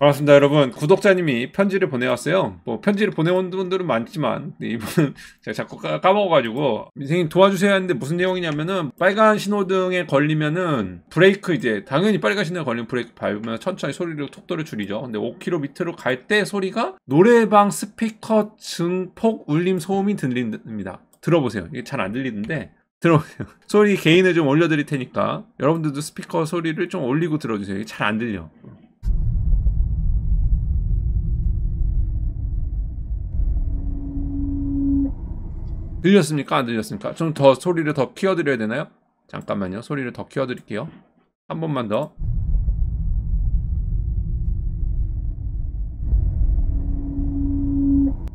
반갑습니다, 여러분. 구독자님이 편지를 보내왔어요. 뭐 편지를 보내온 분들은 많지만 네, 이분은 제가 자꾸 까, 먹어가지고 민생님 도와주세요 하는데 무슨 내용이냐면은 빨간 신호등에 걸리면은 브레이크 이제 당연히 빨간 신호에 등 걸린 리 브레이크 밟으면 천천히 소리를 속도를 줄이죠. 근데 5km 밑으로 갈 때 소리가 노래방 스피커 증폭 울림 소음이 들립니다. 들어보세요. 이게 잘 안 들리는데 들어보세요. 소리 개인을 좀 올려드릴 테니까 여러분들도 스피커 소리를 좀 올리고 들어주세요. 이게 잘 안 들려. 들렸습니까? 안 들렸습니까? 좀 더 소리를 더 키워드려야 되나요? 잠깐만요. 소리를 더 키워드릴게요. 한 번만 더.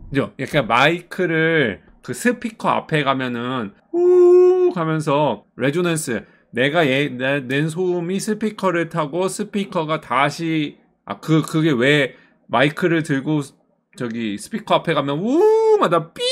그죠? 약간 마이크를 그 스피커 앞에 가면은 우 하면서 레조넌스 내가 얘, 내, 낸 소음이 스피커를 타고 스피커가 다시 아 그 그게 왜 마이크를 들고 저기 스피커 앞에 가면 우마다 삐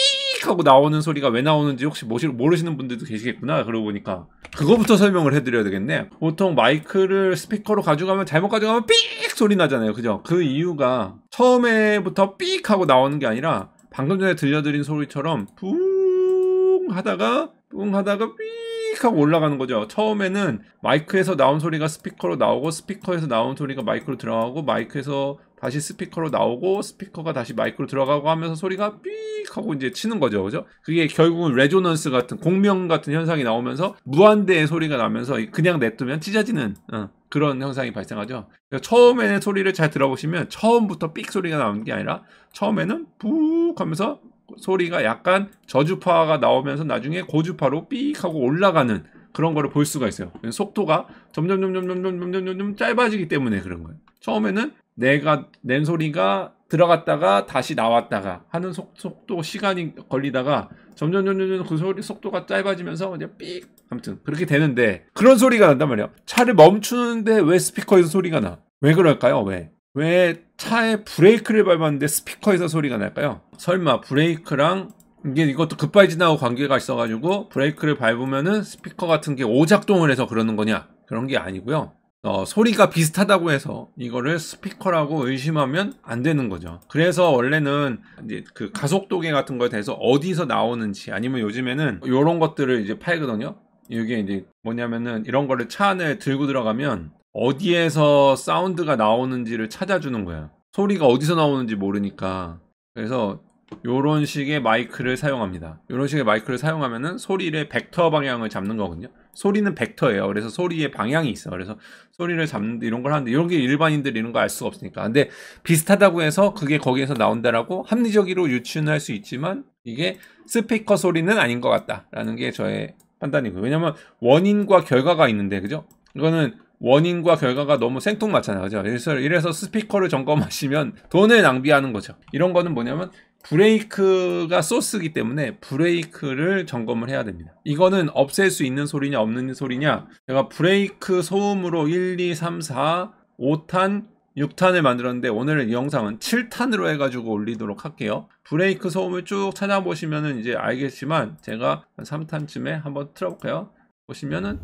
하고 나오는 소리가 왜 나오는지 혹시 모르시는 분들도 계시겠구나 그러고 보니까 그거부터 설명을 해드려야 되겠네 보통 마이크를 스피커로 가져가면 잘못 가져가면 삑 소리 나잖아요 그죠 그 이유가 처음에부터 삑 하고 나오는 게 아니라 방금 전에 들려드린 소리처럼 뿡 하다가 뿡 하다가 삑 하고 올라가는 거죠 처음에는 마이크에서 나온 소리가 스피커로 나오고 스피커에서 나온 소리가 마이크로 들어가고 마이크에서 다시 스피커로 나오고 스피커가 다시 마이크로 들어가고 하면서 소리가 삐익 하고 이제 치는 거죠. 그죠? 그게 결국은 레조넌스 같은 공명 같은 현상이 나오면서 무한대의 소리가 나면서 그냥 냅두면 찢어지는 어, 그런 현상이 발생하죠. 그러니까 처음에는 소리를 잘 들어보시면 처음부터 삑 소리가 나오는 게 아니라 처음에는 푹 하면서 소리가 약간 저주파가 나오면서 나중에 고주파로 삑 하고 올라가는 그런 거를 볼 수가 있어요. 속도가 점점 점점 점점 점점 점점 짧아지기 때문에 그런 거예요. 처음에는 내가 낸 소리가 들어갔다가 다시 나왔다가 하는 속, 속도 시간이 걸리다가 점점 점점 그 소리 속도가 짧아지면서 이제 삑 아무튼 그렇게 되는데 그런 소리가 난단 말이야 차를 멈추는데 왜 스피커에서 소리가 나 왜 그럴까요 왜 왜 차에 브레이크를 밟았는데 스피커에서 소리가 날까요 설마 브레이크랑 이게 이것도 급발진하고 관계가 있어가지고 브레이크를 밟으면은 스피커 같은 게 오작동을 해서 그러는 거냐 그런 게 아니고요 어, 소리가 비슷하다고 해서 이거를 스피커라고 의심하면 안 되는 거죠. 그래서 원래는 이제 그 가속도계 같은 거에 대해서 어디서 나오는지 아니면 요즘에는 이런 것들을 이제 팔거든요. 이게 이제 뭐냐면은 이런 거를 차 안에 들고 들어가면 어디에서 사운드가 나오는지를 찾아주는 거예요 소리가 어디서 나오는지 모르니까. 그래서 요런 식의 마이크를 사용합니다. 요런 식의 마이크를 사용하면은 소리를 벡터 방향을 잡는 거거든요. 소리는 벡터예요. 그래서 소리의 방향이 있어. 그래서 소리를 잡는 이런 걸 하는데 이게 런 일반인들 이런 거알 수가 없으니까. 근데 비슷하다고 해서 그게 거기에서 나온다라고 합리적으로 유추는 할 수 있지만 이게 스피커 소리는 아닌 것 같다라는 게 저의 판단이고요. 왜냐면 원인과 결과가 있는데 그죠? 이거는 원인과 결과가 너무 생뚱맞잖아요. 그죠? 이래서 스피커를 점검하시면 돈을 낭비하는 거죠. 이런 거는 뭐냐면 브레이크가 소스이기 때문에 브레이크를 점검을 해야 됩니다. 이거는 없앨 수 있는 소리냐 없는 소리냐 제가 브레이크 소음으로 1, 2, 3, 4, 5탄, 6탄을 만들었는데 오늘 영상은 7탄으로 해가지고 올리도록 할게요. 브레이크 소음을 쭉 찾아보시면 이제 알겠지만 제가 3탄쯤에 한번 틀어볼까요? 보시면은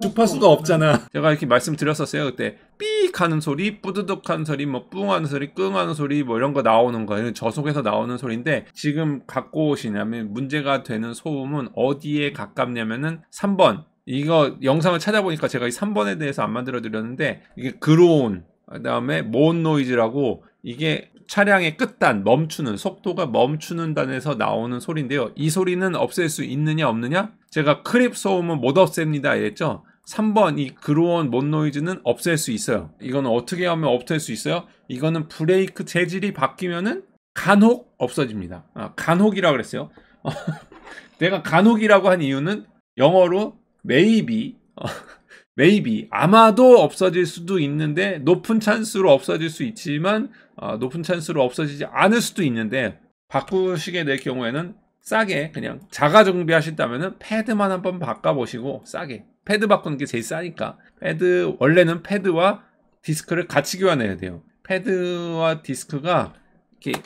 주파수가 없잖아. 제가 이렇게 말씀드렸었어요 그때 삐익 하는 소리, 뿌드득 뭐 하는 소리, 뭐뿡 하는 소리, 끙 하는 소리 뭐 이런 거 나오는 거예요. 저속에서 나오는 소리인데 지금 갖고 오시냐면 문제가 되는 소음은 어디에 가깝냐면은 3번 이거 영상을 찾아보니까 제가 이 3번에 대해서 안 만들어 드렸는데 이게 그로운 그다음에 모노이즈라고 이게 차량의 끝단 멈추는 속도가 멈추는 단에서 나오는 소리인데요. 이 소리는 없앨 수 있느냐 없느냐? 제가 크립 소음은 못 없앱니다 이랬죠. 3번 이 그로원 몬 노이즈는 없앨 수 있어요. 이거는 어떻게 하면 없앨 수 있어요? 이거는 브레이크 재질이 바뀌면은 간혹 없어집니다. 아, 간혹이라고 그랬어요. 내가 간혹이라고 한 이유는 영어로 maybe maybe 아마도 없어질 수도 있는데 높은 찬스로 없어질 수 있지만 어, 높은 찬스로 없어지지 않을 수도 있는데 바꾸시게 될 경우에는 싸게 그냥 자가 정비하신다면은 패드만 한번 바꿔보시고 싸게 패드 바꾸는 게 제일 싸니까 패드 원래는 패드와 디스크를 같이 교환해야 돼요 패드와 디스크가 이렇게,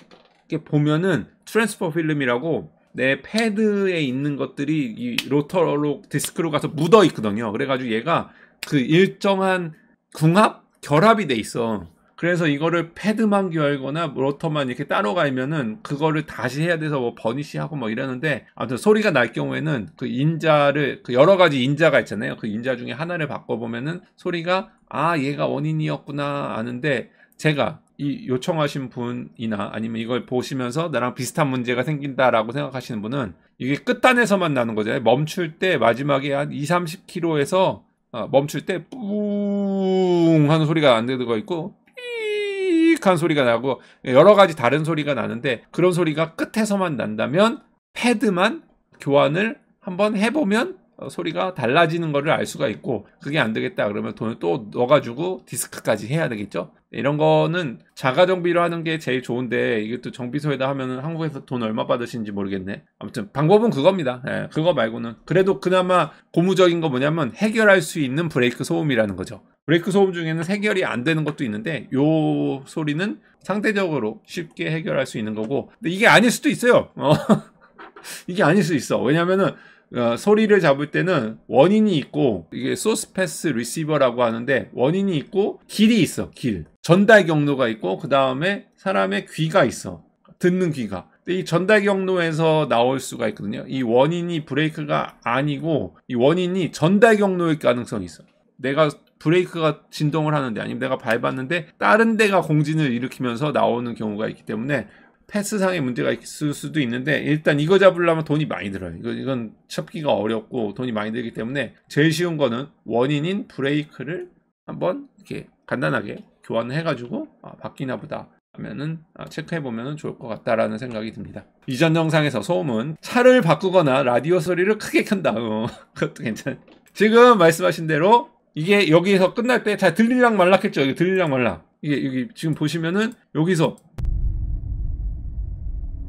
이렇게 보면은 트랜스퍼 필름이라고 내 패드에 있는 것들이 이 로터로 디스크로 가서 묻어 있거든요. 그래가지고 얘가 그 일정한 궁합 결합이 돼 있어. 그래서 이거를 패드만 결거나 로터만 이렇게 따로 갈면은 그거를 다시 해야 돼서 뭐 버니시하고 뭐 이러는데 아무튼 소리가 날 경우에는 그 인자를 그 여러 가지 인자가 있잖아요. 그 인자 중에 하나를 바꿔 보면은 소리가 아 얘가 원인이었구나 아는데 제가 이 요청하신 분이나 아니면 이걸 보시면서 나랑 비슷한 문제가 생긴다라고 생각하시는 분은 이게 끝단에서만 나는 거잖아요. 멈출 때 마지막에 한 2, 30km에서 어, 멈출 때뿡 하는 소리가 안되는거 있고 삐익한 소리가 나고 여러 가지 다른 소리가 나는데 그런 소리가 끝에서만 난다면 패드만 교환을 한번 해보면 소리가 달라지는 것을 알 수가 있고 그게 안 되겠다 그러면 돈을 또 넣어가지고 디스크까지 해야 되겠죠 이런 거는 자가 정비로 하는 게 제일 좋은데 이것도 정비소에다 하면은 한국에서 돈 얼마 받으신지 모르겠네. 아무튼 방법은 그겁니다. 예, 그거 말고는 그래도 그나마 고무적인 거 뭐냐면 해결할 수 있는 브레이크 소음이라는 거죠. 브레이크 소음 중에는 해결이 안 되는 것도 있는데 요 소리는 상대적으로 쉽게 해결할 수 있는 거고 근데 이게 아닐 수도 있어요. 어. 이게 아닐 수 있어. 왜냐면은 어, 소리를 잡을 때는 원인이 있고 이게 소스 패스 리시버라고 하는데 원인이 있고 길이 있어 길 전달 경로가 있고 그 다음에 사람의 귀가 있어 듣는 귀가 이 전달 경로에서 나올 수가 있거든요 이 원인이 브레이크가 아니고 이 원인이 전달 경로일 가능성이 있어 내가 브레이크가 진동을 하는데 아니면 내가 밟았는데 다른 데가 공진을 일으키면서 나오는 경우가 있기 때문에 패스상의 문제가 있을 수도 있는데 일단 이거 잡으려면 돈이 많이 들어요. 이건, 이건 첩기가 어렵고 돈이 많이 들기 때문에 제일 쉬운 거는 원인인 브레이크를 한번 이렇게 간단하게 교환을 해가지고 아, 바뀌나 보다 하면은 아, 체크해 보면 좋을 것 같다라는 생각이 듭니다. 이전 영상에서 소음은 차를 바꾸거나 라디오 소리를 크게 켠다. 어, 그것도 괜찮. 지금 말씀하신 대로 이게 여기서 끝날 때잘들리랑 말락했죠. 여기 들리랑 말락. 이게 여기 지금 보시면은 여기서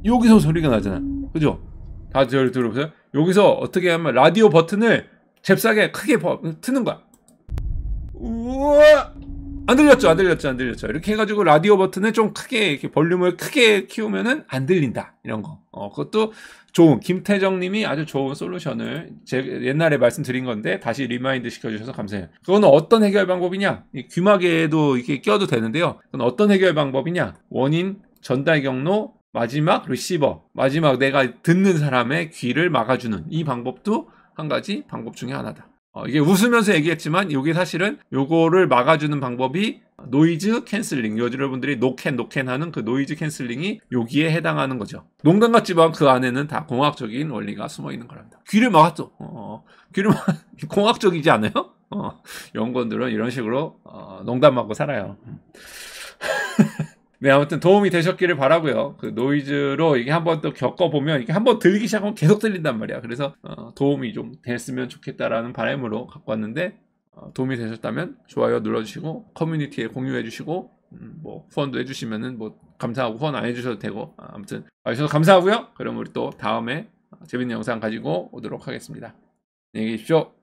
여기서 소리가 나잖아. 그죠? 다 저를 들어보세요. 여기서 어떻게 하면 라디오 버튼을 잽싸게 크게 버, 트는 거야. 우와! 안 들렸죠, 안 들렸죠, 안 들렸죠. 이렇게 해가지고 라디오 버튼을 좀 크게, 이렇게 볼륨을 크게 키우면은 안 들린다. 이런 거. 어, 그것도 좋은, 김태정 님이 아주 좋은 솔루션을 제 옛날에 말씀드린 건데 다시 리마인드 시켜주셔서 감사해요. 그거는 어떤 해결 방법이냐? 귀마개에도 이렇게 껴도 되는데요. 그건 어떤 해결 방법이냐? 원인, 전달 경로, 마지막 리시버, 마지막 내가 듣는 사람의 귀를 막아주는 이 방법도 한 가지 방법 중에 하나다. 어, 이게 웃으면서 얘기했지만 이게 사실은 요거를 막아주는 방법이 노이즈 캔슬링 여러분들이 노캔 노캔 하는 그 노이즈 캔슬링이 여기에 해당하는 거죠 농담 같지만 그 안에는 다 공학적인 원리가 숨어 있는 거랍니다 귀를 막았죠 어, 어. 귀를 막 공학적이지 않아요? 어, 연구원들은 이런 식으로 어, 농담하고 살아요 음. 네, 아무튼 도움이 되셨기를 바라고요. 그 노이즈로 이게 한번 또 겪어보면 이게 한번 들기 시작하면 계속 들린단 말이야. 그래서 어, 도움이 좀 됐으면 좋겠다라는 바람으로 갖고 왔는데 어, 도움이 되셨다면 좋아요 눌러주시고 커뮤니티에 공유해주시고 음, 뭐 후원도 해주시면은 뭐 감사하고 후원 안 해주셔도 되고 아, 아무튼 와주셔서 감사하고요. 그럼 우리 또 다음에 재밌는 영상 가지고 오도록 하겠습니다. 안녕히 계십시오.